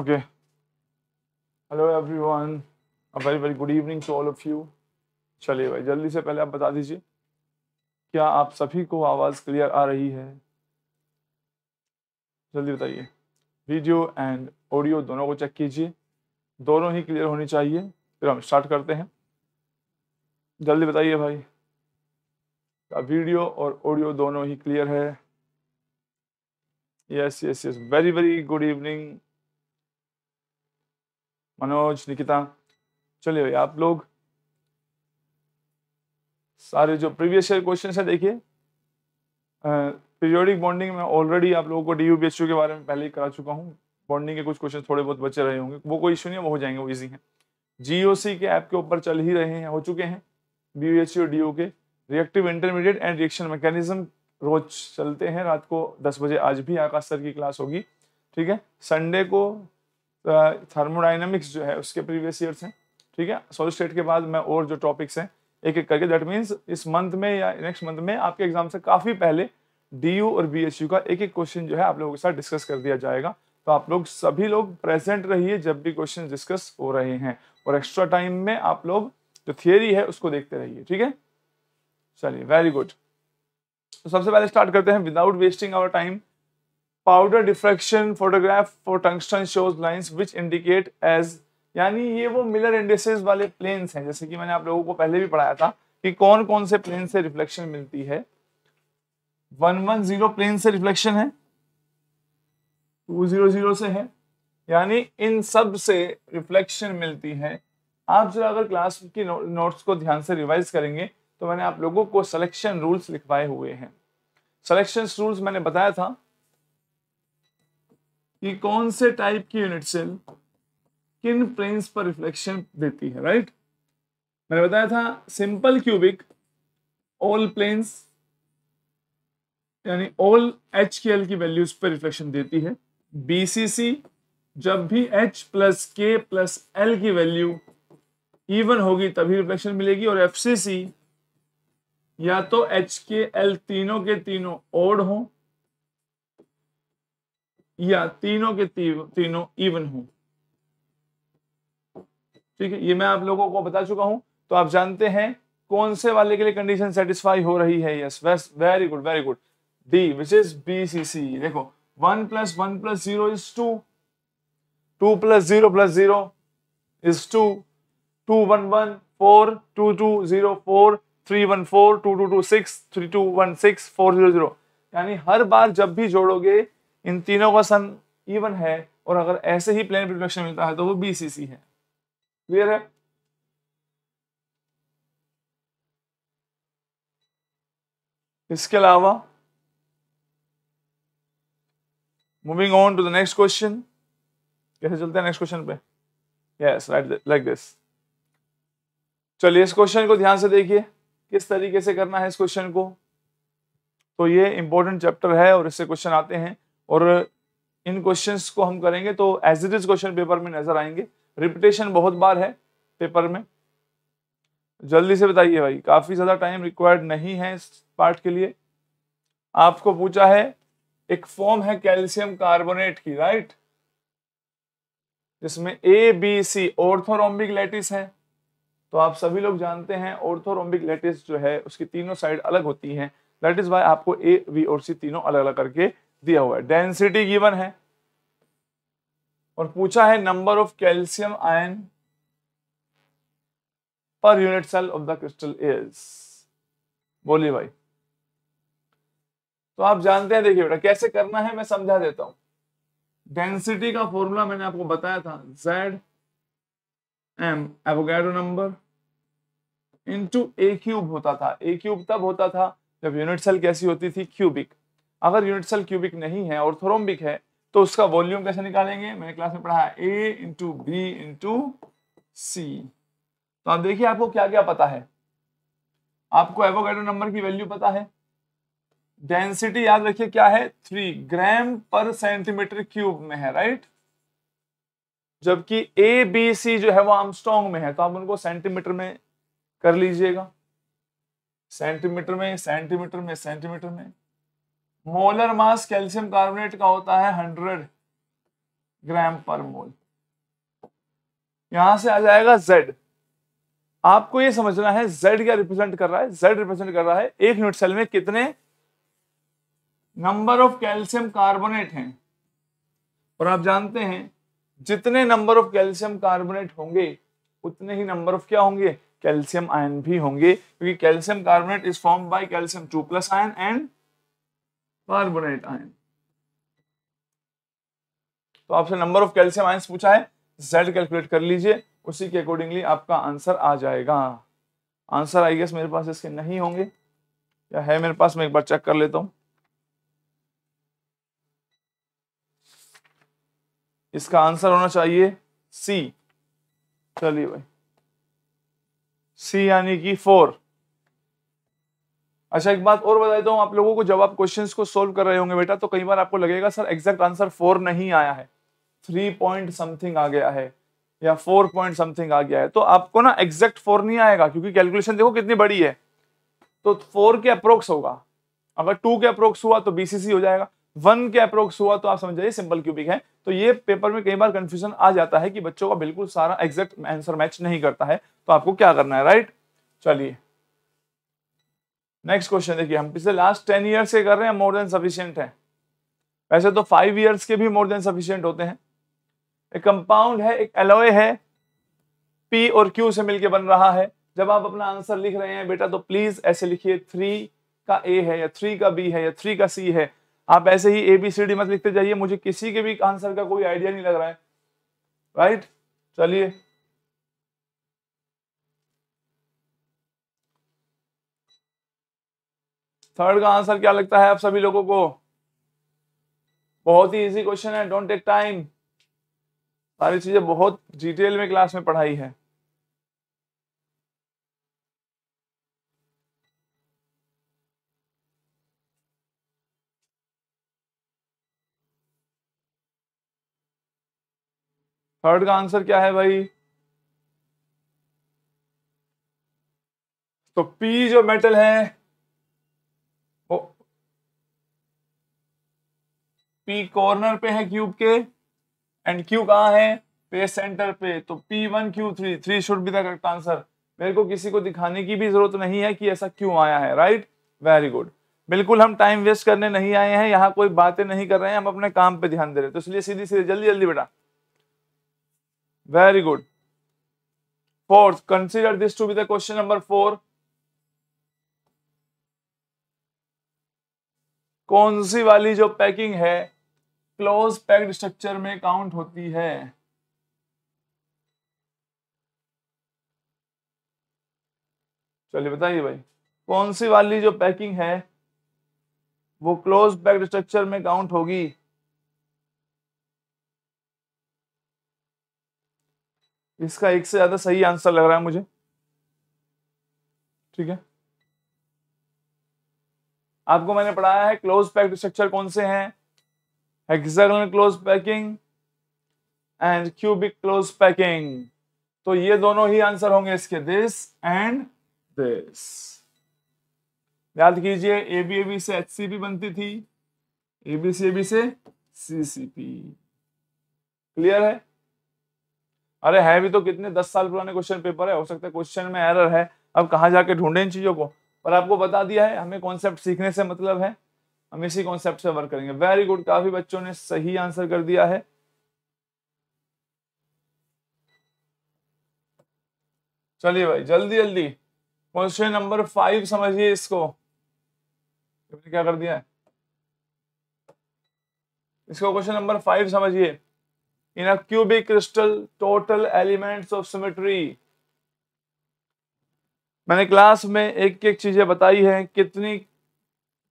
Okay. Hello everyone a very very good evening to all of you चलिए भाई जल्दी से पहले आप बता दीजिए क्या आप सभी को आवाज़ क्लियर आ रही है जल्दी बताइए वीडियो एंड ऑडियो दोनों को चेक कीजिए दोनों ही क्लियर होनी चाहिए फिर हम स्टार्ट करते हैं जल्दी बताइए भाई क्या वीडियो और ऑडियो दोनों ही क्लियर है yes yes yes very very good evening Manoj Nikita चलिए आप लोग सारे जो प्रीवियस ईयर क्वेश्चन है देखिए पीरियोडिक बॉन्डिंग में ऑलरेडी आप लोगों को डी के बारे में पहले ही करा चुका हूँ बॉन्डिंग के कुछ क्वेश्चन थोड़े बहुत बचे रहे होंगे वो कोई इशू नहीं है वो हो जाएंगे वो ईजी हैं जीओसी के ऐप के ऊपर चल ही रहे हैं हो चुके हैं बी एच और डी के reactive intermediate and reaction mechanism रोज चलते हैं रात को दस बजे आज भी आकाश सर की क्लास होगी ठीक है संडे को थर्मोडाइनमिक्स जो है उसके प्रीवियस ईयर से ठीक है सॉलिड स्टेट के बाद मैं और जो टॉपिक्स हैं एक एक करके दैट मीन्स इस मंथ में या नेक्स्ट मंथ में आपके एग्जाम से काफ़ी पहले डी और बी का एक एक क्वेश्चन जो है आप लोगों के साथ डिस्कस कर दिया जाएगा तो आप लोग सभी लोग प्रेजेंट रहिए जब भी क्वेश्चन डिस्कस हो रहे हैं और एक्स्ट्रा टाइम में आप लोग जो थियरी है उसको देखते रहिए ठीक है चलिए वेरी गुड तो सबसे पहले स्टार्ट करते हैं without wasting our time powder diffraction photograph for tungsten shows lines which indicate as यानी ये वो मिलर इंडेसिस वाले प्लेन्स हैं जैसे कि मैंने आप लोगों को पहले भी पढ़ाया था कि कौन कौन से प्लेन से रिफ्लेक्शन मिलती है वन वन जीरो प्लेन से रिफ्लेक्शन है टू जीरो जीरो से है यानी इन सब से रिफ्लेक्शन मिलती है आप जरा अगर क्लास की नो, नोट्स को ध्यान से रिवाइज करेंगे तो मैंने आप लोगों को सिलेक्शन रूल्स लिखवाए हुए हैं सिलेक्शन रूल्स मैंने बताया था कि कौन से टाइप की यूनिट सेल किन प्लेन्स पर रिफ्लेक्शन देती है राइट मैंने बताया था सिंपल क्यूबिक ऑल प्लेन्स यानी ऑल एच के एल की वैल्यूज पर रिफ्लेक्शन देती है बीसीसी जब भी H plus K plus L की वैल्यू इवन होगी तभी रिफ्लेक्शन मिलेगी और एफ या तो एच के एल तीनों के तीनों ओड हों या तीनों के तीव, तीनों इवन हो ठीक है ये मैं आप लोगों को बता चुका हूं तो आप जानते हैं कौन से वाले के लिए कंडीशन सेटिस्फाई हो रही है यस वेस very good very good D which is B C C देखो one plus one plus zero is two two plus zero plus zero is two two one one four two two zero four three one four two two two six three two one six four zero zero यानी हर बार जब भी जोड़ोगे इन तीनों का सन even है और अगर ऐसे ही प्लेन रिफ्लेक्शन मिलता है तो वो सी है क्लियर है इसके अलावा moving on to the next question कैसे चलते हैं नेक्स्ट क्वेश्चन पे यस राइट लाइक दिस चलिए इस क्वेश्चन को ध्यान से देखिए किस तरीके से करना है इस क्वेश्चन को तो ये इंपॉर्टेंट चैप्टर है और इससे क्वेश्चन आते हैं और इन क्वेश्चंस को हम करेंगे तो as it is question paper में नजर आएंगे रिपीटेशन बहुत बार है पेपर में जल्दी से बताइए भाई काफी ज्यादा टाइम रिक्वायर्ड नहीं है इस पार्ट के लिए आपको पूछा है एक फॉर्म है कैल्शियम कार्बोनेट की राइट जिसमें A B C orthorhombic lattice है तो आप सभी लोग जानते हैं ऑर्थोरोम्बिक लेटिस जो है उसकी तीनों साइड अलग होती है दैट इज वाई आपको ए बी और सी तीनों अलग अलग करके दिया हुआ है डेंसिटी गिवन है और पूछा है number of calcium ion per unit cell of the crystal is बोलिए भाई तो आप जानते हैं देखिए बेटा कैसे करना है मैं समझा देता हूं डेंसिटी का फॉर्मूला मैंने आपको बताया था Z M Avogadro number into a cube होता था ए क्यूब तब होता था जब यूनिट सेल कैसी होती थी क्यूबिक अगर यूनिट सेल क्यूबिक नहीं है और थ्रोम्बिक है तो उसका वॉल्यूम कैसे निकालेंगे मैंने क्लास में पढ़ा A into B into C तो आप देखिए आपको क्या क्या पता है आपको एवोगेडो नंबर की वैल्यू पता है डेंसिटी याद रखिए क्या है थ्री ग्राम पर सेंटीमीटर क्यूब में है राइट जबकि ए बी सी जो है वो आमस्ट्रॉन्ग में है तो आप उनको सेंटीमीटर में कर लीजिएगा सेंटीमीटर में सेंटीमीटर में सेंटीमीटर में मोलर मास कैल्शियम कार्बोनेट का होता है हंड्रेड ग्राम पर मोल यहां से आ जाएगा जेड आपको ये समझना है जेड क्या रिप्रेजेंट कर रहा है जेड रिप्रेजेंट कर रहा है एक यूनिट सेल में कितने नंबर ऑफ कैल्शियम कार्बोनेट हैं और आप जानते हैं जितने नंबर ऑफ कैल्शियम कार्बोनेट होंगे उतने ही नंबर ऑफ क्या होंगे कैल्शियम आयन भी होंगे क्योंकि calcium carbonate is form by calcium two plus ion and carbonate ion तो आपसे नंबर ऑफ कैल्शियम आयन पूछा है जेड कैलकुलेट कर लीजिए उसी के अकॉर्डिंगली आपका आंसर आ जाएगा आंसर आई गेस मेरे पास इसके नहीं होंगे या है मेरे पास मैं एक बार चेक कर लेता हूं इसका आंसर होना चाहिए सी चलिए भाई सी यानी कि फोर अच्छा एक बात और बता देता हूँ आप लोगों को जब आप क्वेश्चन को सोल्व कर रहे होंगे बेटा तो कई बार आपको लगेगा सर एग्जैक्ट आंसर फोर नहीं आया है थ्री पॉइंट समथिंग आ गया है या फोर पॉइंट समथिंग आ गया है तो आपको ना एग्जैक्ट फोर नहीं आएगा क्योंकि कैलकुलेशन देखो कितनी बड़ी है तो फोर के अप्रोक्स होगा अगर टू के अप्रोक्स हुआ तो बीसीसी हो जाएगा वन के अप्रोक्स हुआ तो आप समझ जाइए सिंपल क्यूबिक है तो ये पेपर में कई बार कंफ्यूजन आ जाता है कि बच्चों का बिल्कुल सारा एग्जैक्ट आंसर मैच नहीं करता है तो आपको क्या करना है राइट चलिए नेक्स्ट क्वेश्चन देखिए हम पिछले लास्ट टेन ईयर से कर रहे हैं मोर देन सफिशियंट है वैसे तो फाइव ईयर्स के भी मोर देन सफिशियंट होते हैं एक कंपाउंड है एक एलोए है पी और क्यू से मिलके बन रहा है जब आप अपना आंसर लिख रहे हैं बेटा तो प्लीज ऐसे लिखिए थ्री का ए है या थ्री का बी है या थ्री का सी है आप ऐसे ही ए बी सी डी मत लिखते जाइए मुझे किसी के भी आंसर का कोई आइडिया नहीं लग रहा है राइट चलिए थर्ड का आंसर क्या लगता है आप सभी लोगों को बहुत ही इजी क्वेश्चन है डोंट टेक टाइम सारी चीजें बहुत डिटेल में क्लास में पढ़ाई है थर्ड का आंसर क्या है भाई तो पी जो मेटल है पी कॉर्नर पे है क्यूब के एंड क्यू कहा है पे सेंटर पे तो P one Q three three should be the correct answer मेरे को किसी को दिखाने की भी जरूरत नहीं है कि ऐसा क्यों आया है राइट वेरी गुड बिल्कुल हम टाइम वेस्ट करने नहीं आए हैं यहाँ कोई बातें नहीं कर रहे हैं हम अपने काम पे ध्यान दे रहे हैं तो इसलिए सीधी सीधे जल्दी जल्दी बेटा very good fourth consider this to be the question number four कौन सी वाली जो पैकिंग है क्लोज पैक्ड स्ट्रक्चर में काउंट होती है चलिए बताइए भाई कौन सी वाली जो पैकिंग है वो क्लोज पैक्ड स्ट्रक्चर में काउंट होगी इसका एक से ज्यादा सही आंसर लग रहा है मुझे ठीक है आपको मैंने पढ़ाया है क्लोज पैक्ड स्ट्रक्चर कौन से हैं hexagonal close packing and cubic close packing तो ये दोनों ही आंसर होंगे इसके दिस एंड दिस याद कीजिए एबीएबी से एच सी पी बनती थी बी से पी क्लियर है अरे है भी तो कितने दस साल पुराने क्वेश्चन पेपर है हो सकता है क्वेश्चन में एरर है अब कहा जाके ढूंढे इन चीजों को पर आपको बता दिया है हमें कॉन्सेप्ट सीखने से मतलब है हम इसी कॉन्सेप्ट से वर्क करेंगे वेरी गुड काफी बच्चों ने सही आंसर कर दिया है चलिए भाई जल्दी जल्दी क्वेश्चन नंबर फाइव समझिए इसको क्या कर दिया है इसको क्वेश्चन नंबर फाइव समझिए in a cubic crystal total elements of symmetry मैंने क्लास में एक एक चीज़ें बताई हैं कितनी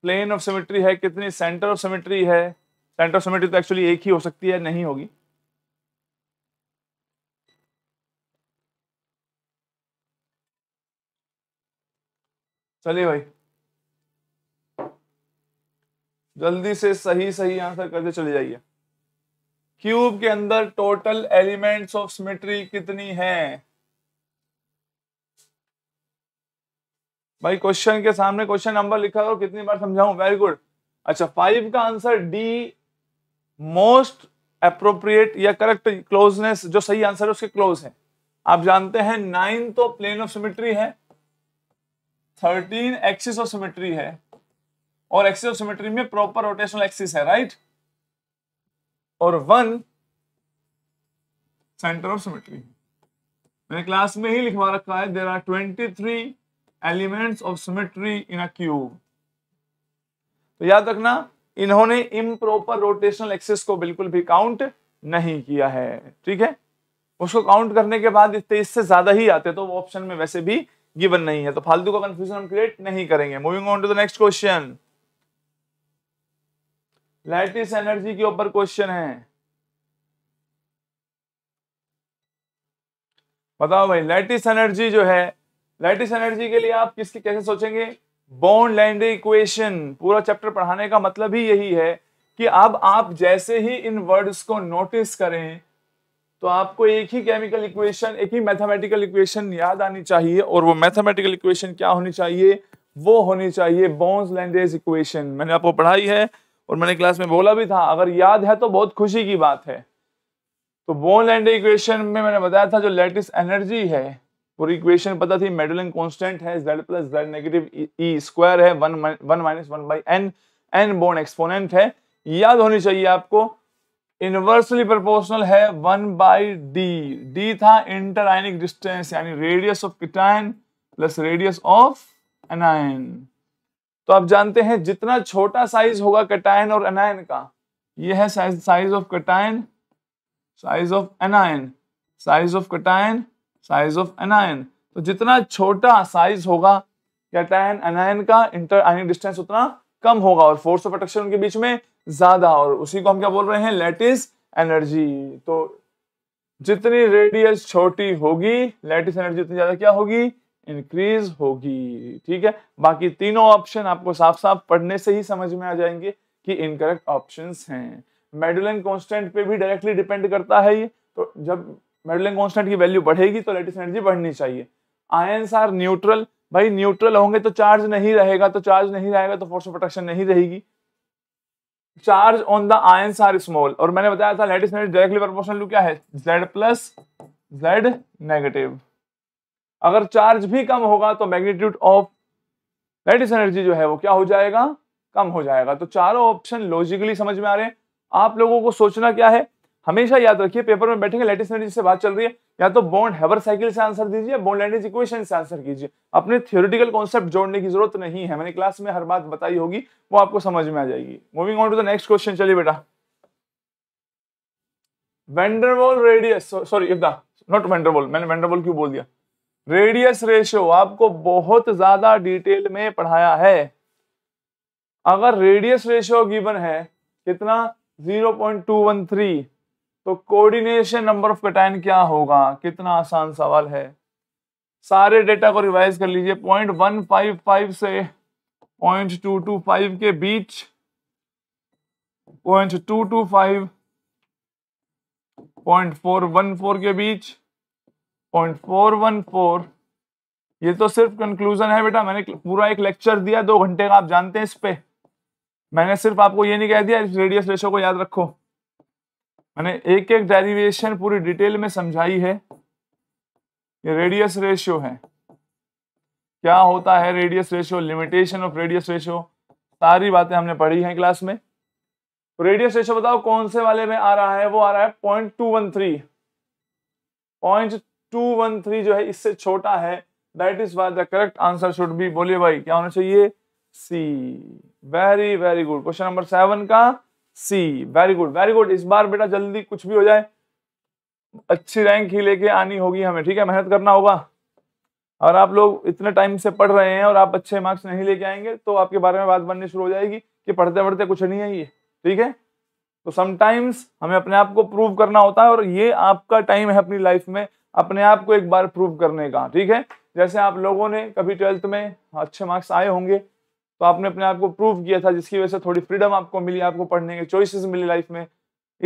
प्लेन ऑफ सिमेट्री है कितनी सेंटर ऑफ सिमेट्री है सेंटर ऑफ सिमेट्री तो एक्चुअली एक ही हो सकती है नहीं होगी चलिए भाई जल्दी से सही सही आंसर करते चले जाइए क्यूब के अंदर टोटल एलिमेंट्स ऑफ सिमेट्री कितनी है भाई क्वेश्चन के सामने क्वेश्चन नंबर लिखा हो कितनी बार समझाऊं वेरी गुड अच्छा फाइव का आंसर डी मोस्ट अप्रोप्रिएट या करेक्ट क्लोजनेस जो सही आंसर है उसके क्लोज है आप जानते हैं नाइन तो प्लेन ऑफ सिमेट्री है थर्टीन एक्सिस ऑफ सिमेट्री है और एक्सिस ऑफ सिमेट्री में प्रॉपर रोटेशनल एक्सिस है राइट और वन सेंटर ऑफ सिमेट्री मैंने क्लास में ही लिखवा रखा है there are twenty three elements of symmetry in a cube तो याद रखना इन्होंने प्रोपर रोटेशनल एक्सिस को बिल्कुल भी काउंट नहीं किया है ठीक है उसको काउंट करने के बाद तेईस से ज्यादा ही आते तो वो ऑप्शन में वैसे भी गिवन नहीं है तो फालतू का कंफ्यूजन हम क्रिएट नहीं करेंगे moving on to the next question lattice energy के ऊपर क्वेश्चन है बताओ भाई लैटिस एनर्जी जो है लैटिस एनर्जी के लिए आप किसके कैसे सोचेंगे बॉन्ड लैंड इक्वेशन पूरा चैप्टर पढ़ाने का मतलब ही यही है कि अब आप जैसे ही इन वर्ड्स को नोटिस करें तो आपको एक ही केमिकल इक्वेशन एक ही मैथमेटिकल इक्वेशन याद आनी चाहिए और वो मैथमेटिकल इक्वेशन क्या होनी चाहिए वो होनी चाहिए बॉन्स लैंडेज इक्वेशन मैंने आपको पढ़ाई है और मैंने क्लास में बोला भी था अगर याद है तो बहुत खुशी की बात है तो बोन लैंड इक्वेशन में मैंने बताया था जो लेटेस्ट एनर्जी है और इक्वेशन पता थी मेडलिन कॉन्स्टेंट है Z plus Z negative E square है one minus one by N N Born exponent है याद होनी चाहिए आपको इनवर्सली प्रोपोर्शनल है वन बाई डी डी था इंटर आयनिक डिस्टेंस यानी radius of cation plus radius of anion तो आप जानते हैं जितना छोटा साइज होगा कटायन और एनायन का यह है size of cation size of anion size of cation size of anion तो जितना छोटा साइज होगा कहता है एनायन का इंटर आयनिक डिस्टेंस उतना कम होगा और फोर्स ऑफ अट्रैक्शन उनके बीच में ज्यादा और उसी को हम क्या बोल रहे हैं लेटिस एनर्जी तो जितनी रेडियस छोटी होगी लेटिस एनर्जी उतनी ज्यादा क्या होगी इंक्रीज होगी ठीक है बाकी तीनों ऑप्शन आपको साफ साफ पढ़ने से ही समझ में आ जाएंगे कि इनकरेक्ट ऑप्शंस हैं मेडुलन कांस्टेंट पे भी डायरेक्टली डिपेंड करता है ये तो जब मेडलिन कॉन्स्टेंट की वैल्यू बढ़ेगी तो लेटिस एनर्जी बढ़नी चाहिए आयंस आर न्यूट्रल भाई न्यूट्रल होंगे तो चार्ज नहीं रहेगा तो चार्ज नहीं रहेगा तो फोर्स ऑफ अट्रैक्शन नहीं रहेगी charge on the ions are small और मैंने बताया था lattice energy directly proportional to क्या है जेड प्लस जेड नेगेटिव अगर चार्ज भी कम होगा तो मैग्नीट्यूड ऑफ लेटिस एनर्जी जो है वो क्या हो जाएगा कम हो जाएगा तो चारों ऑप्शन लॉजिकली समझ में आ रहे हैं आप लोगों को सोचना क्या है हमेशा याद रखिए पेपर में बैठेंगे लेटेस्ट एनर्जी से बात चल रही है या तो बॉन्ड हेवर साइकिल से आंसर दीजिए बॉन्ड लैंडेज इक्वेशन से आंसर कीजिए अपने थियोरिटिकल कॉन्सेप्ट जोड़ने की जरूरत नहीं है मैंने क्लास में हर बात बताई होगी वो आपको समझ में आ जाएगी moving on to the next question चलिए बेटा van der Waals radius sorry not van der Waals मैंने वेंडरवॉल क्यों बोल दिया रेडियस रेशियो आपको बहुत ज्यादा डिटेल में पढ़ाया है अगर रेडियस रेशियो गिवन है कितना 0.213 तो कोऑर्डिनेशन नंबर ऑफ कटाइन क्या होगा कितना आसान सवाल है सारे डेटा को रिवाइज कर लीजिए पॉइंट वन फाइव फाइव से पॉइंट टू टू फाइव के बीच point two two five point four one four के बीच पॉइंट फोर वन फोर ये तो सिर्फ कंक्लूजन है बेटा मैंने पूरा एक लेक्चर दिया दो घंटे का आप जानते हैं इस पे मैंने सिर्फ आपको ये नहीं कह दिया रेडियस रेशो को याद रखो मैंने एक एक डेरिवेशन पूरी डिटेल में समझाई है ये रेडियस रेशियो है क्या होता है radius ratio limitation of radius ratio सारी बातें हमने पढ़ी हैं क्लास में रेडियस रेशियो तो बताओ कौन से वाले में आ रहा है वो आ रहा है point two one three point two one three जो है इससे छोटा है that is why the correct answer should be बोलिए भाई क्या होना चाहिए C very very good question number seven का C very good very good इस बार बेटा जल्दी कुछ भी हो जाए अच्छी रैंक ही लेके आनी होगी हमें ठीक है मेहनत करना होगा और आप लोग इतने टाइम से पढ़ रहे हैं और आप अच्छे मार्क्स नहीं लेके आएंगे तो आपके बारे में बात बननी शुरू हो जाएगी कि पढ़ते पढ़ते कुछ नहीं है ये ठीक है तो समटाइम्स हमें अपने आप को प्रूव करना होता है और ये आपका टाइम है अपनी लाइफ में अपने आप को एक बार प्रूव करने का ठीक है जैसे आप लोगों ने कभी ट्वेल्थ में अच्छे मार्क्स आए होंगे तो आपने अपने आप को प्रूव किया था जिसकी वजह से थोड़ी फ्रीडम आपको मिली आपको पढ़ने के चॉइसेस मिली लाइफ में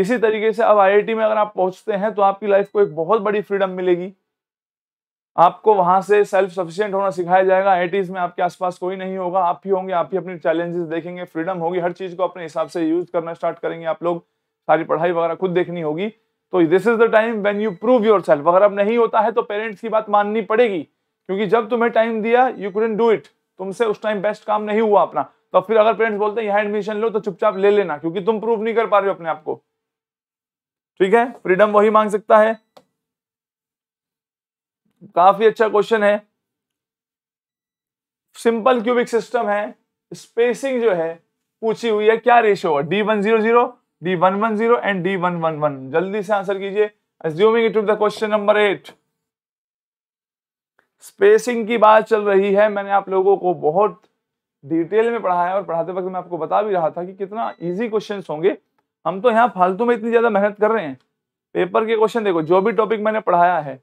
इसी तरीके से अब आई में अगर आप पहुंचते हैं तो आपकी लाइफ को एक बहुत बड़ी फ्रीडम मिलेगी आपको वहां से सेल्फ सफिशियंट होना सिखाया जाएगा आई में आपके आसपास कोई नहीं होगा आप ही होंगे आप ही अपने चैलेंजेस देखेंगे फ्रीडम होगी हर चीज़ को अपने हिसाब से यूज करना स्टार्ट करेंगे आप लोग सारी पढ़ाई वगैरह खुद देखनी होगी तो this is the time when you prove yourself अगर अब नहीं होता है तो पेरेंट्स की बात माननी पड़ेगी क्योंकि जब तुम्हें टाइम दिया यू कूडेंट डू इट तुमसे उस टाइम बेस्ट काम नहीं हुआ अपना तो फिर अगर पेरेंट्स बोलते हैं यहाँ एडमिशन लो तो चुपचाप ले लेना क्योंकि तुम प्रूव नहीं कर पा रहे हो अपने आपको ठीक है फ्रीडम वही मांग सकता है काफी अच्छा क्वेश्चन है सिंपल क्यूबिक सिस्टम है स्पेसिंग जो है पूछी हुई है क्या रेशियो है D one zero zero D one one zero and D one one one जल्दी से आंसर कीजिए assuming it to the question number 8 spacing की बात चल रही है मैंने आप लोगों को बहुत डिटेल में पढ़ाया और पढ़ाते वक्त मैं आपको बता भी रहा था कि कितना इजी क्वेश्चन होंगे हम तो यहाँ फालतू में इतनी ज़्यादा मेहनत कर रहे हैं पेपर के क्वेश्चन देखो जो भी टॉपिक मैंने पढ़ाया है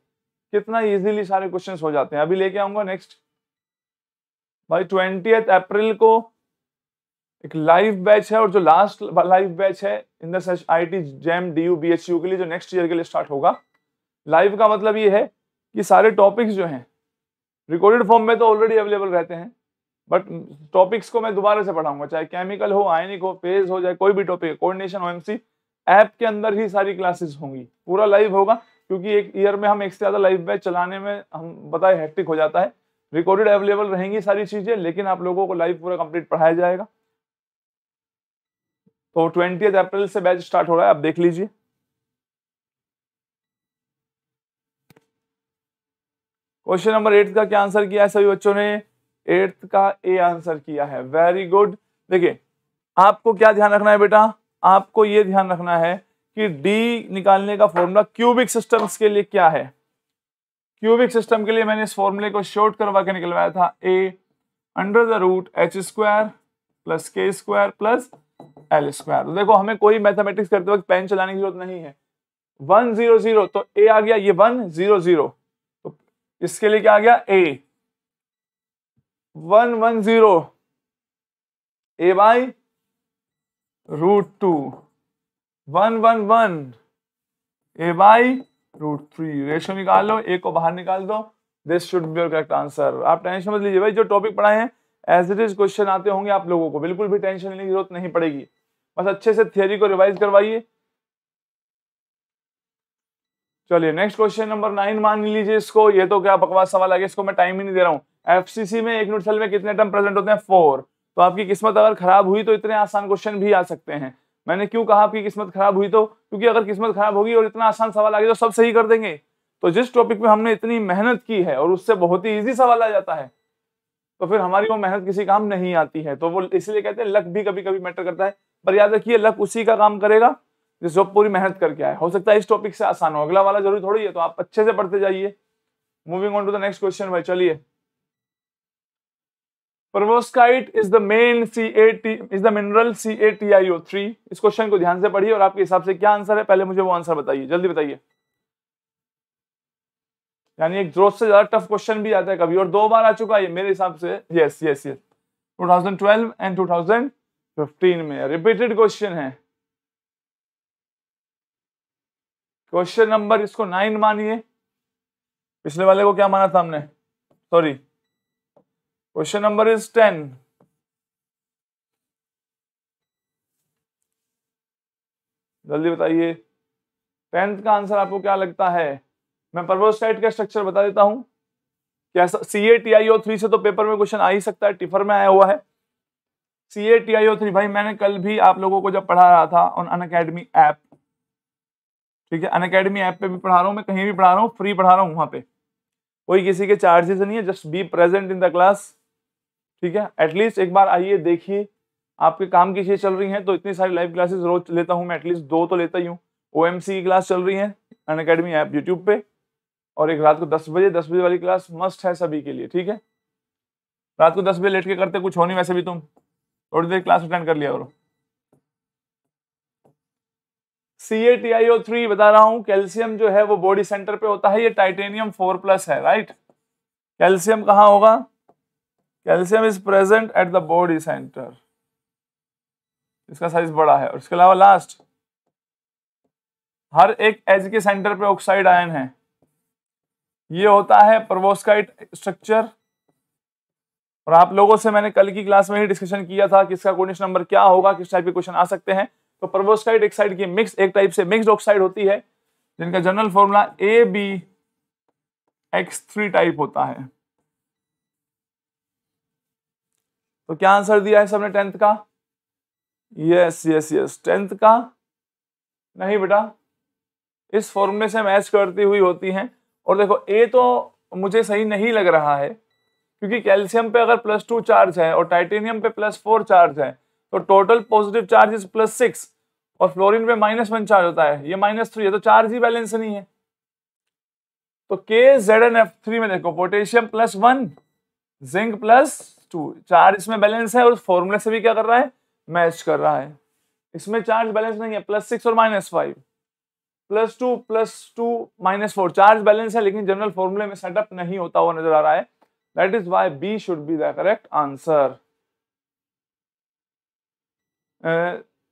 कितना इजीली सारे क्वेश्चन हो जाते हैं अभी लेके आऊंगा नेक्स्ट भाई ट्वेंटी अप्रैल को एक लाइव बैच है और जो लास्ट लाइव बैच है in such I T JAM D U B H U के लिए जो नेक्स्ट ईयर के लिए स्टार्ट होगा लाइव का मतलब ये है कि सारे टॉपिक्स जो हैं रिकॉर्डेड फॉर्म में तो ऑलरेडी अवेलेबल रहते हैं बट टॉपिक्स को मैं दोबारा से पढ़ाऊंगा चाहे केमिकल हो आयनिक हो फेज हो चाहे कोई भी टॉपिक कोऑर्डिनेशन ओएमसी ऐप के अंदर ही सारी क्लासेस होंगी पूरा लाइव होगा क्योंकि एक ईयर में हम एक से ज़्यादा लाइव बैच चलाने में हम बताए हैक्टिक हो जाता है रिकॉर्डेड अवेलेबल रहेंगी सारी चीज़ें लेकिन आप लोगों को लाइव पूरा कंप्लीट पढ़ाया जाएगा तो ट्वेंटी अप्रैल से बैच स्टार्ट हो रहा है आप देख लीजिए क्वेश्चन नंबर एट्थ का क्या आंसर किया है सभी बच्चों ने एट्थ का ए आंसर किया है वेरी गुड देखिए आपको क्या ध्यान रखना है बेटा आपको ये ध्यान रखना है कि डी निकालने का फॉर्मूला क्यूबिक सिस्टम्स के लिए क्या है क्यूबिक सिस्टम के लिए मैंने इस फॉर्मूले को शॉर्ट करवा के निकलवाया था A under the root H square plus K square plus L square तो देखो हमें कोई मैथमेटिक्स करते वक्त पेन चलाने की जरूरत नहीं है वन जीरो जीरो तो ए आ गया ये वन जीरो जीरो इसके लिए क्या आ गया A one one zero A by root two one one one A by root three ratio निकाल लो ए को बाहर निकाल दो this should be your correct answer आप टेंशन मत लीजिए भाई जो टॉपिक पढ़ाए हैं एज इट इज क्वेश्चन आते होंगे आप लोगों को बिल्कुल भी टेंशन लेने की जरूरत नहीं पड़ेगी बस अच्छे से थियोरी को रिवाइज करवाइए चलिए नेक्स्ट क्वेश्चन नंबर नाइन मान लीजिए इसको ये तो क्या बकवास सवाल आ गया इसको मैं टाइम ही नहीं दे रहा हूँ एफसीसी में एक न्यूट्रल में कितने टर्म प्रेजेंट होते हैं फोर तो आपकी किस्मत अगर खराब हुई तो इतने आसान क्वेश्चन भी आ सकते हैं मैंने क्यों कहा आपकी किस्मत खराब हुई तो क्योंकि अगर किस्मत खराब होगी और इतना आसान सवाल आ गया तो सब सही कर देंगे तो जिस टॉपिक में हमने इतनी मेहनत की है और उससे बहुत ही ईजी सवाल आ जाता है तो फिर हमारी वो मेहनत किसी काम नहीं आती है तो वो इसलिए कहते हैं लक भी कभी कभी मैटर करता है पर याद रखिए लक उसी का काम करेगा जिससे आप पूरी मेहनत करके आए हो सकता है इस टॉपिक से आसान हो अगला वाला जरूरी थोड़ी है तो आप अच्छे से पढ़ते जाइए moving on to the next question भाई चलिए perovskite is the main C A T is the mineral C A T I O three इस क्वेश्चन को ध्यान से पढ़िए और आपके हिसाब से क्या आंसर है पहले मुझे वो आंसर बताइए जल्दी बताइए यानी एक जोश से ज्यादा टफ क्वेश्चन भी आता है कभी और दो बार आ चुका है मेरे हिसाब से यस यस यस 2012 एंड 2015 में रिपीटेड क्वेश्चन है क्वेश्चन नंबर इसको नाइन मानिए पिछले वाले को क्या माना था हमने sorry question number is ten जल्दी बताइए टेंथ का आंसर आपको क्या लगता है मैं परवोसाइट का स्ट्रक्चर बता देता हूं क्या सी A T I O three से तो पेपर में क्वेश्चन आ ही सकता है टिफर में आया हुआ है सी A T I O three भाई मैंने कल भी आप लोगों को जब पढ़ा रहा था ऑन अन अकेडमी ऐप ठीक है अन अकेडमी ऐप पे भी पढ़ा रहा हूँ मैं कहीं भी पढ़ा रहा हूँ फ्री पढ़ा रहा हूँ वहाँ पे कोई किसी के चार्जेस नहीं है just be present in the class ठीक है एटलीस्ट एक बार आइए देखिए आपके काम की चीज़ें चल रही हैं तो इतनी सारी लाइव क्लासेस रोज लेता हूँ मैं एटलीस्ट दो तो लेता ही हूँ ओ की क्लास चल रही है अन अकेडमी ऐप यूट्यूब पे और एक रात को दस बजे दस बजे वाली क्लास मस्ट है सभी के लिए ठीक है रात को दस बजे लेट के करते कुछ हो नहीं वैसे भी तुम थोड़ी देर क्लास अटेंड कर लिया करो सी A T I O three बता रहा हूं कैल्शियम जो है वो बॉडी सेंटर पे होता है ये टाइटेनियम फोर प्लस है राइट कैल्शियम कहां होगा calcium is present at the body centre इसका साइज बड़ा है और इसके अलावा लास्ट हर एक एज के सेंटर पे ऑक्साइड आयन है ये होता है प्रवोस्काइट स्ट्रक्चर और आप लोगों से मैंने कल की क्लास में ही डिस्कशन किया था कि इसका क्वेश्चन नंबर क्या होगा किस टाइप के क्वेश्चन आ सकते हैं तो परवोस्काइड एक्साइड की मिक्स एक टाइप से मिक्स ऑक्साइड होती है जिनका general formula A B X three type होता है तो क्या आंसर दिया है सबने टेंथ का यस यस यस टेंथ का नहीं बेटा इस फॉर्मूले से मैच करती हुई होती हैं और देखो ए तो मुझे सही नहीं लग रहा है क्योंकि कैल्शियम पे अगर प्लस टू चार्ज है और टाइटेनियम पे प्लस फोर चार्ज है तो total positive charge is plus six और फ्लोरीन पे माइनस वन चार्ज होता है ये माइनस थ्री है तो चार्ज ही बैलेंस नहीं है तो के जेड एन एफ थ्री में देखो potassium plus one zinc plus two charge इसमें बैलेंस है और फॉर्मूले से भी क्या कर रहा है मैच कर रहा है इसमें चार्ज बैलेंस नहीं है प्लस सिक्स और minus five plus two plus two minus four charge balance है लेकिन जनरल फॉर्मूले में सेटअप नहीं होता हुआ नजर आ रहा है that is Y B should be the correct answer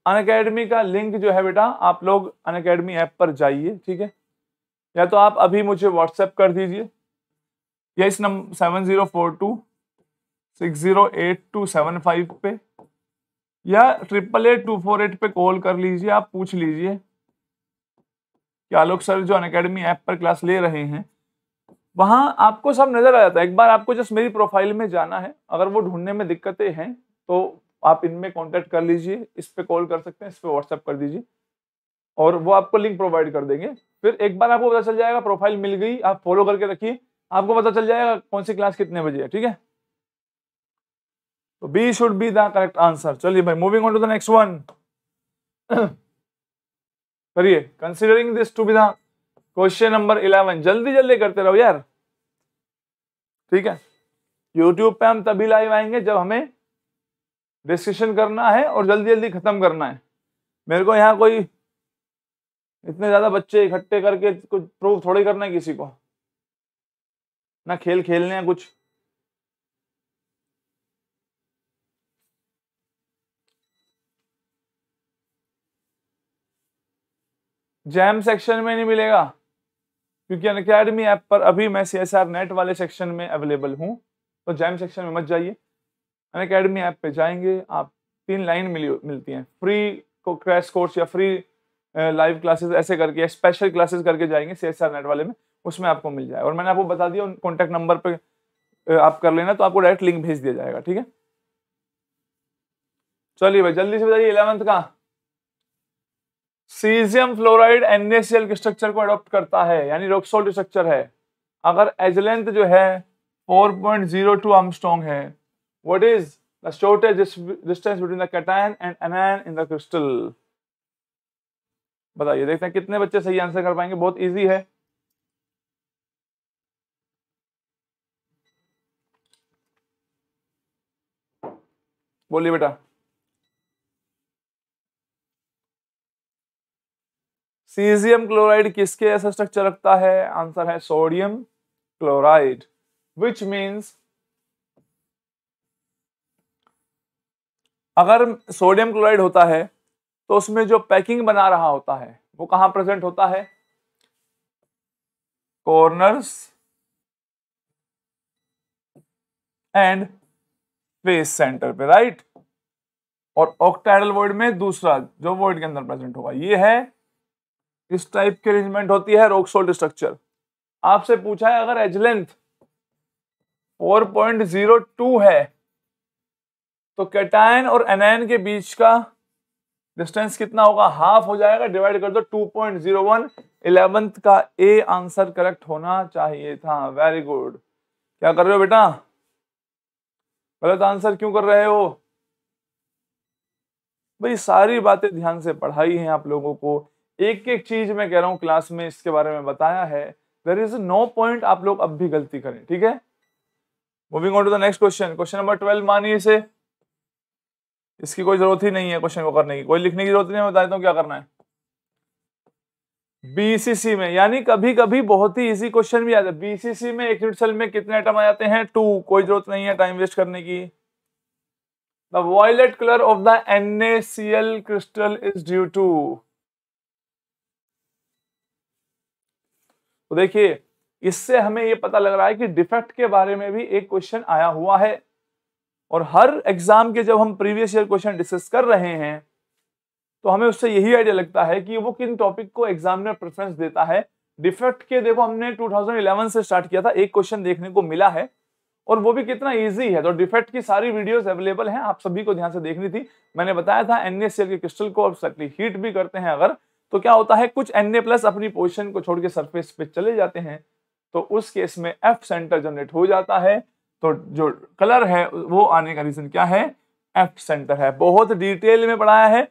Unacademy का लिंक जो है बेटा आप लोग अन अकेडमी ऐप पर जाइए ठीक है या तो आप अभी मुझे व्हाट्सएप कर दीजिए या इस number seven zero four two six zero eight two seven five पे या triple eight two four eight पे कॉल कर लीजिए आप पूछ लीजिए कि आलोक सर जो अन अकेडमी ऐप पर क्लास ले रहे हैं वहाँ आपको सब नज़र आ जाता है एक बार आपको जस्ट मेरी प्रोफाइल में जाना है अगर वो ढूंढने में दिक्कतें हैं तो आप इनमें कॉन्टैक्ट कर लीजिए इस पर कॉल कर सकते हैं इस पर व्हाट्सएप कर दीजिए और वो आपको लिंक प्रोवाइड कर देंगे फिर एक बार आपको पता चल जाएगा प्रोफाइल मिल गई आप फॉलो करके रखिए आपको पता चल जाएगा कौन सी क्लास कितने बजे है ठीक है तो B should be the correct answer चलिए भाई moving on to the next one करिए considering this to be the question number eleven जल्दी जल्दी करते रहो यार ठीक है यूट्यूब पे हम तभी लाइव आएंगे जब हमें डिस्कशन करना है और जल्दी जल्दी ख़त्म करना है मेरे को यहाँ कोई इतने ज़्यादा बच्चे इकट्ठे करके कुछ प्रूव थोड़ी करना है किसी को ना खेल खेलने हैं कुछ जैम सेक्शन में नहीं मिलेगा क्योंकि अनकेडमी ऐप पर अभी मैं सी नेट वाले सेक्शन में अवेलेबल हूं तो जैम सेक्शन में मत जाइए अन अकेडमी ऐप पे जाएंगे आप तीन लाइन मिली मिलती हैं फ्री को क्रैश कोर्स या फ्री लाइव क्लासेस ऐसे करके स्पेशल क्लासेस करके जाएंगे सी एस आर नेट वाले में उसमें आपको मिल जाएगा और मैंने आपको बता दिया कॉन्टैक्ट नंबर पर आप कर लेना तो आपको डायरेक्ट लिंक भेज दिया जाएगा ठीक है चलिए भाई जल्दी से बताइए इलेवंथ का सीजियम फ्लोराइड एनएसएल के स्ट्रक्चर को अडॉप्ट करता है यानी रोक्सोल्ट स्ट्रक्चर है अगर एजलेंथ जो है 4.02 पॉइंट है What is the shortest distance between the cation and anion in the crystal? बताइए देखते हैं कितने बच्चे सही आंसर कर पाएंगे बहुत इजी है बोलिए बेटा सीजियम क्लोराइड किसके ऐसा स्ट्रक्चर रखता है आंसर है सोडियम क्लोराइड विच मीन्स अगर सोडियम क्लोराइड होता है तो उसमें जो पैकिंग बना रहा होता है वो कहाँ प्रेजेंट होता है कॉर्नर्स एंड फेस सेंटर पे राइट और ऑक्टाइडल वर्ड में दूसरा जो वर्ड के अंदर प्रेजेंट होगा ये है इस टाइप की अरेंजमेंट होती है रॉक स्ट्रक्चर आपसे पूछा है अगर पॉइंट जीरो 4.02 है तो कैटायन और एनायन के बीच का डिस्टेंस कितना होगा हाफ हो जाएगा डिवाइड कर दो two point zero one eleventh का ए आंसर करेक्ट होना चाहिए था वेरी गुड क्या कर रहे हो बेटा गलत आंसर क्यों कर रहे हो भाई सारी बातें ध्यान से पढ़ाई है आप लोगों को एक एक चीज मैं कह रहा हूं क्लास में इसके बारे में बताया है देर इज नो पॉइंट आप लोग अब भी गलती करें ठीक है moving on to the next question question number twelve मानिए इसे इसकी कोई जरूरत ही नहीं है क्वेश्चन को करने की कोई लिखने की जरूरत नहीं है बता देता हूँ क्या करना है बीसीसी में यानी कभी कभी बहुत ही इजी क्वेश्चन भी आता है बीसीसी में एक यूनिट सेल में कितने आइटम आ जाते हैं टू कोई जरूरत नहीं है टाइम वेस्ट करने की the violet colour of the N crystal is due to तो देखिए इससे हमें ये पता लग रहा है कि डिफेक्ट के बारे में भी एक क्वेश्चन आया हुआ है और हर एग्जाम के जब हम प्रीवियस ईयर क्वेश्चन डिस्कस कर रहे हैं तो हमें उससे यही आइडिया लगता है कि वो किन टॉपिक को एग्जामिनर प्रेफरेंस देता है डिफेक्ट के देखो हमने 2011 से स्टार्ट किया था एक क्वेश्चन देखने को मिला है और वो भी कितना इजी है तो डिफेक्ट की सारी वीडियोस अवेलेबल हैं आप सभी को ध्यान से देखनी थी मैंने बताया था एन के क्रिस्टल को और सकली हीट भी करते हैं अगर तो क्या होता है कुछ एन प्लस अपनी पोजिशन को छोड़ के सर्फेस पे चले जाते हैं तो उस केस में एफ सेंटर जनरेट हो जाता है तो जो कलर है वो आने का रीजन क्या है एफ सेंटर है बहुत डिटेल में पढ़ाया है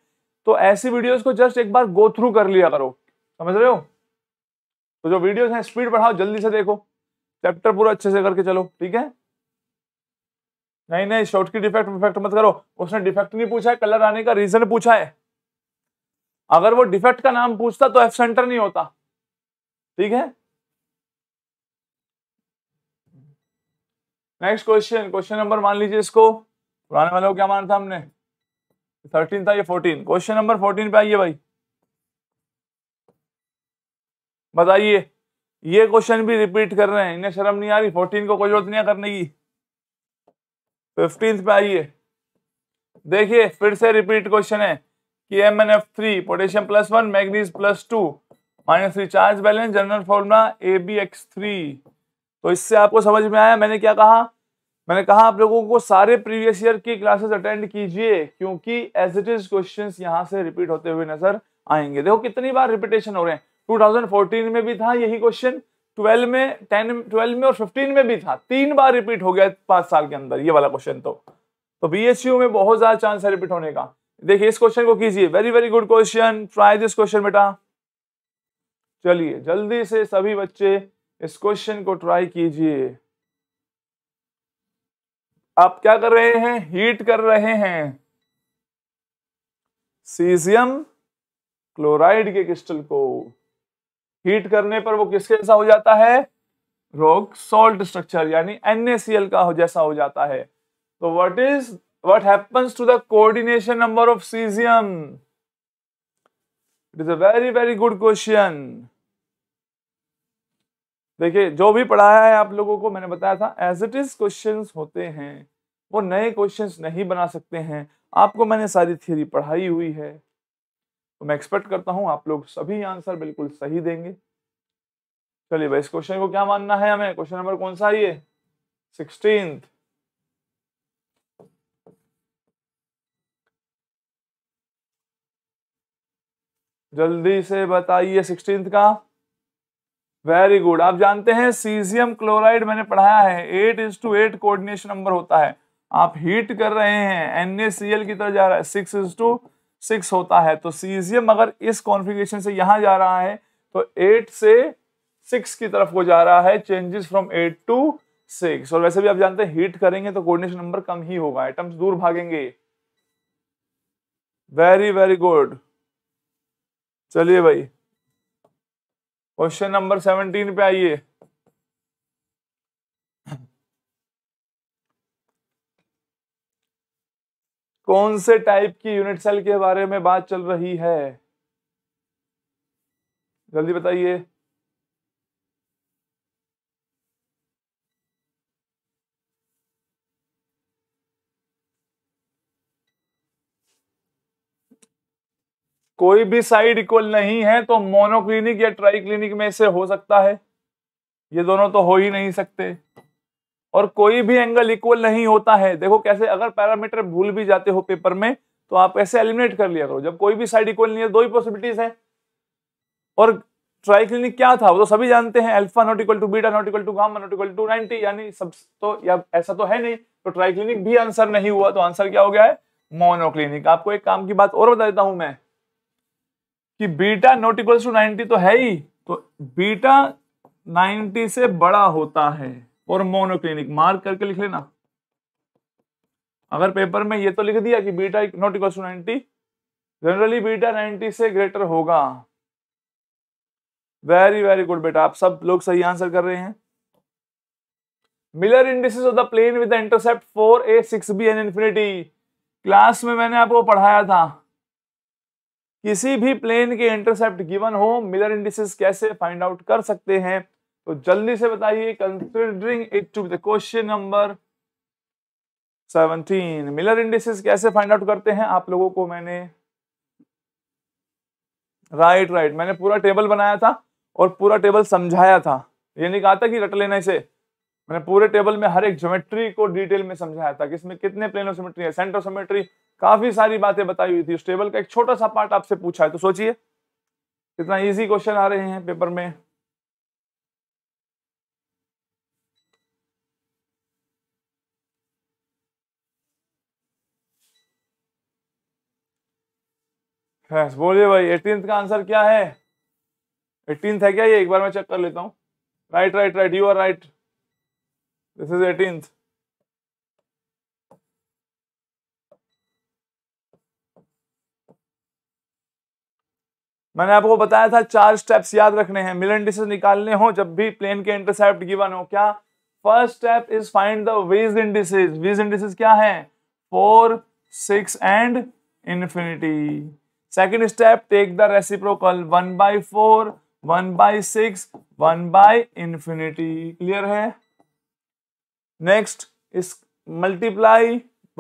तो ऐसी वीडियोस को जस्ट एक बार गो थ्रू कर लिया करो समझ रहे हो तो जो वीडियोस हैं स्पीड बढ़ाओ जल्दी से देखो चैप्टर पूरा अच्छे से करके चलो ठीक है नहीं नहीं शॉर्ट की डिफेक्ट डिफेक्ट मत करो उसने डिफेक्ट नहीं पूछा है कलर आने का रीजन पूछा है अगर वो डिफेक्ट का नाम पूछता तो एफ सेंटर नहीं होता ठीक है नेक्स्ट क्वेश्चन क्वेश्चन नंबर मान लीजिए इसको पुराने वाले को क्या माना था हमने थर्टीन था ये फोर्टीन क्वेश्चन नंबर फोर्टीन पे आइए भाई बताइए ये क्वेश्चन भी रिपीट कर रहे हैं इन्हें शर्म नहीं आ रही फोर्टीन को कोई जरूरत नहीं करने की फिफ्टींथ पे आइए देखिए फिर से रिपीट क्वेश्चन है कि M N F three potassium plus one manganese plus two minus three charge balance general formula A B X three तो इससे आपको समझ में आया मैंने क्या कहा मैंने कहा आप लोगों को सारे प्रीवियस ईयर की क्लासेस अटेंड कीजिए क्योंकि एज इट इज क्वेश्चन यहाँ से रिपीट होते हुए नजर आएंगे देखो कितनी बार रिपीटेशन हो रहे हैं 2014 में भी था यही क्वेश्चन 12 में 10 12 में और 15 में भी था तीन बार रिपीट हो गया पांच साल के अंदर ये वाला क्वेश्चन तो तो बीएसयू में बहुत ज्यादा चांस है रिपीट होने का देखिए इस क्वेश्चन को कीजिए very very good question try this question बेटा चलिए जल्दी से सभी बच्चे इस क्वेश्चन को ट्राई कीजिए आप क्या कर रहे हैं हीट कर रहे हैं सीजियम क्लोराइड के क्रिस्टल को हीट करने पर वो किसके जैसा हो जाता है रॉक सॉल्ट स्ट्रक्चर यानी एनएसीएल का हो जैसा हो जाता है तो what is what happens to the coordination number of caesium it is a very very good question देखिए जो भी पढ़ाया है आप लोगों को मैंने बताया था एज इट इज क्वेश्चन होते हैं वो नए क्वेश्चन नहीं बना सकते हैं आपको मैंने सारी थियरी पढ़ाई हुई है तो मैं एक्सपेक्ट करता हूँ आप लोग सभी आंसर बिल्कुल सही देंगे चलिए भाई इस क्वेश्चन को क्या मानना है हमें क्वेश्चन नंबर कौन सा ये सिक्सटीन जल्दी से बताइए सिक्सटीन का वेरी गुड आप जानते हैं सीजियम क्लोराइड मैंने पढ़ाया है eight is to eight coordination number होता है आप हीट कर रहे हैं एन की तरह जा रहा है सिक्स इज टू सिक्स होता है तो सीजियम अगर इस कॉन्फ़िगरेशन से यहाँ जा रहा है तो एट से सिक्स की तरफ को जा रहा है changes from eight to six और वैसे भी आप जानते हैं हीट करेंगे तो कोर्डिनेशन नंबर कम ही होगा आइटम्स दूर भागेंगे वेरी वेरी गुड चलिए भाई क्वेश्चन नंबर सेवनटीन पे आइए कौन से टाइप की यूनिट सेल के बारे में बात चल रही है जल्दी बताइए कोई भी साइड इक्वल नहीं है तो मोनोक्लिनिक या ट्राइक्लिनिक में से हो सकता है ये दोनों तो हो ही नहीं सकते और कोई भी एंगल इक्वल नहीं होता है देखो कैसे अगर पैरामीटर भूल भी जाते हो पेपर में तो आप ऐसे एलिमिनेट कर लिया करो जब कोई भी साइड इक्वल नहीं है दो ही पॉसिबिलिटीज है और ट्राइक्लिनिक क्या था वो तो सभी जानते हैं alpha not equal to beta not equal to gamma not equal to ninety यानी सब तो या ऐसा तो है नहीं तो ट्राइक्लिनिक भी आंसर नहीं हुआ तो आंसर क्या हो गया है मोनोक्लिनिक आपको एक काम की बात और बता देता हूं मैं कि बीटा नॉट इक्वल्स टू 90 तो है ही तो बीटा 90 से बड़ा होता है और मोनोक्लिनिक मार्क करके लिख लेना अगर पेपर में ये तो लिख दिया कि beta not equals to 90 generally beta 90 से ग्रेटर होगा वेरी वेरी गुड बेटा आप सब लोग सही आंसर कर रहे हैं Miller indices of the plane with the intercept six B and infinity class में मैंने आपको पढ़ाया था किसी भी प्लेन के इंटरसेप्ट गिवन हो मिलर इंडिसेस कैसे फाइंड आउट कर सकते हैं तो जल्दी से बताइए considering it to the question number seventeen Miller indices कैसे फाइंड आउट करते हैं आप लोगों को मैंने राइट right, राइट right. मैंने पूरा टेबल बनाया था और पूरा टेबल समझाया था ये नहीं कहा था कि रट लेना इसे मैंने पूरे टेबल में हर एक ज्योमेट्री को डिटेल में समझाया था कि इसमें कितने प्लेनोसिमेट्री है सेंट्रोसोमेट्री काफी सारी बातें बताई हुई थी उस टेबल का एक छोटा सा पार्ट आपसे पूछा है तो सोचिए कितना इजी क्वेश्चन आ रहे हैं पेपर में बोलिए भाई एटीन का आंसर क्या है एटीन है क्या ये एक बार मैं चेक कर लेता हूँ right right right you are right this is eighteen मैंने आपको बताया था चार स्टेप्स याद रखने हैं मिलन डिशेज निकालने हो जब भी प्लेन के इंटरसेप्ट गिवन हो क्या first step is find the Weiss indices Weiss indices क्या है four six and infinity second step take the reciprocal one by four one by six one by infinity clear है next is multiply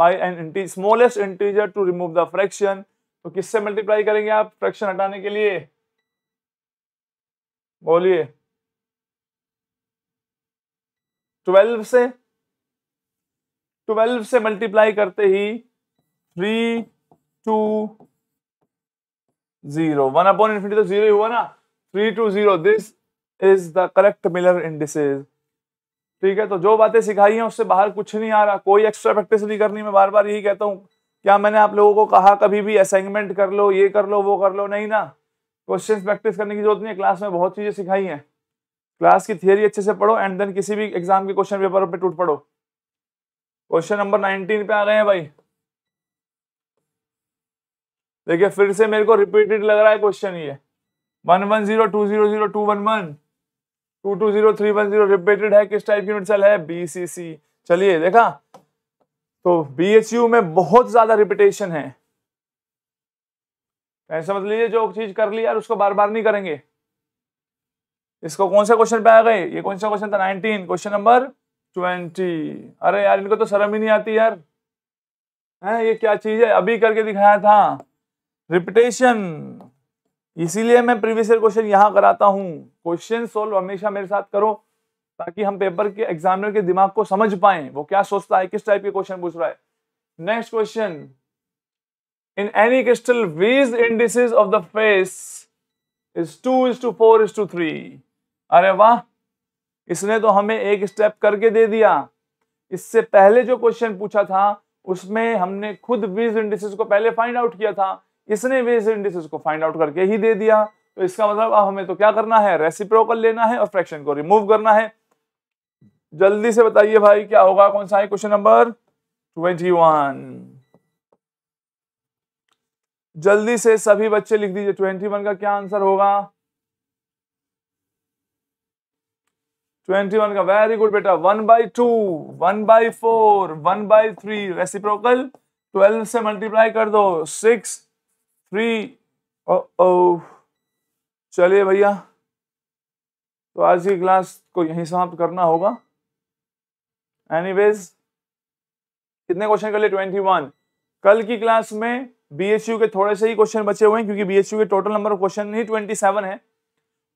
an इंटी smallest integer to remove the fraction तो किससे multiply करेंगे आप fraction हटाने के लिए बोलिए ट्वेल्व से ट्वेल्व से मल्टीप्लाई करते ही three two zero one upon infinity तो जीरो ही हुआ ना three two zero this is the correct Miller indices ठीक है तो जो बातें सिखाई हैं उससे बाहर कुछ नहीं आ रहा कोई एक्स्ट्रा प्रैक्टिस नहीं करनी मैं बार बार यही कहता हूं क्या मैंने आप लोगों को कहा कभी भी असाइनमेंट कर लो ये कर लो वो कर लो नहीं ना क्वेश्चंस प्रैक्टिस करने की जरूरत नहीं है क्लास में बहुत चीज़ें सिखाई हैं क्लास की थियोरी अच्छे से पढ़ो एंड देन किसी भी एग्जाम के क्वेश्चन पेपर पे टूट पड़ो क्वेश्चन नंबर नाइनटीन पे आ गए हैं भाई देखिए फिर से मेरे को रिपीटेड लग रहा है क्वेश्चन ये one one zero two zero zero two one one two two zero three one zero repeated है किस टाइप की यूनिट सेल है बीसीसी चलिए देखा तो यू में बहुत ज्यादा रिपीटेशन है ऐसा समझ लीजिए जो चीज कर ली यार उसको बार बार नहीं करेंगे इसको कौन से क्वेश्चन पे आ गए ये कौन सा क्वेश्चन था नाइनटीन क्वेश्चन नंबर ट्वेंटी अरे यार इनको तो शर्म ही नहीं आती यार है ये क्या चीज है अभी करके दिखाया था रिपीटेशन इसीलिए मैं प्रीवियस ईयर क्वेश्चन यहां कराता हूं क्वेश्चन सोल्व हमेशा मेरे साथ करो ताकि हम पेपर के एग्जामिनर के दिमाग को समझ पाए वो क्या सोचता है किस टाइप के क्वेश्चन पूछ रहा है next question in any crystal Weiss indices of the face is two is two four is two three अरे वाह इसने तो हमें एक स्टेप करके दे दिया इससे पहले जो क्वेश्चन पूछा था उसमें हमने खुद वीज इंडिसेस को पहले फाइंड आउट किया था इसने वीज इंडिसेस को फाइंड आउट करके ही दे दिया तो इसका मतलब अब हमें तो क्या करना है रेसिप्रोकल लेना है और फ्रैक्शन को रिमूव करना है जल्दी से बताइए भाई क्या होगा कौन सा है क्वेश्चन नंबर ट्वेंटी वन जल्दी से सभी बच्चे लिख दीजिए ट्वेंटी वन का क्या आंसर होगा ट्वेंटी वन का वेरी गुड बेटा one by two one by four one by three reciprocal twelve से मल्टीप्लाई कर दो सिक्स थ्री ओ चलिए भैया तो आज की क्लास को यहीं समाप्त करना होगा एनीवेज कितने क्वेश्चन कर लिए ट्वेंटी वन कल की क्लास में बीएचयू के थोड़े से ही क्वेश्चन बचे हुए हैं क्योंकि बीएचयू के टोटल नंबर ऑफ क्वेश्चन ही ट्वेंटी सेवन है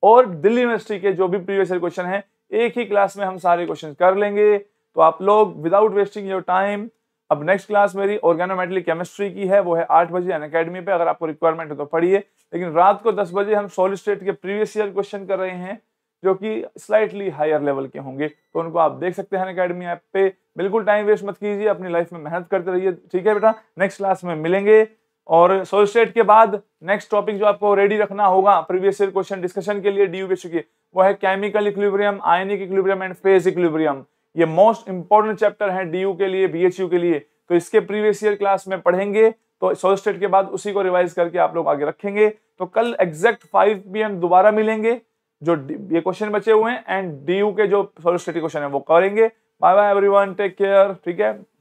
और दिल्ली यूनिवर्सिटी के जो भी प्रीवियस ईयर क्वेश्चन है एक ही क्लास में हम सारे क्वेश्चन कर लेंगे तो आप लोग विदाउट वेस्टिंग योर टाइम अब नेक्स्ट क्लास मेरी ऑर्गेनोमेटली केमिस्ट्री की है वो है आठ बजे अन अकेडमी पे अगर आपको रिक्वायरमेंट हो तो पढ़िए लेकिन रात को दस बजे हम स्टेट के प्रीवियस ईयर क्वेश्चन कर रहे हैं जो कि स्लाइटली हायर लेवल के होंगे तो उनको आप देख सकते हैं अकेडमी ऐप पे बिल्कुल टाइम वेस्ट मत कीजिए अपनी लाइफ में मेहनत करते रहिए ठीक है बेटा नेक्स्ट क्लास में मिलेंगे और सोलस्टेट के बाद नेक्स्ट टॉपिक जो आपको रेडी रखना होगा प्रीवियस ईयर क्वेश्चन डिस्कशन के लिए डी के वो है chemical equilibrium ionic equilibrium and phase equilibrium ये मोस्ट इंपॉर्टेंट चैप्टर है डी के लिए बी के लिए तो इसके प्रीवियस ईयर क्लास में पढ़ेंगे तो सोलस्टेट के बाद उसी को रिवाइज करके आप लोग आगे रखेंगे तो कल एग्जैक्ट फाइव पी दोबारा मिलेंगे जो ये क्वेश्चन बचे हुए हैं एंड डी के जो स्टडी क्वेश्चन है वो करेंगे bye bye everyone take care ठीक है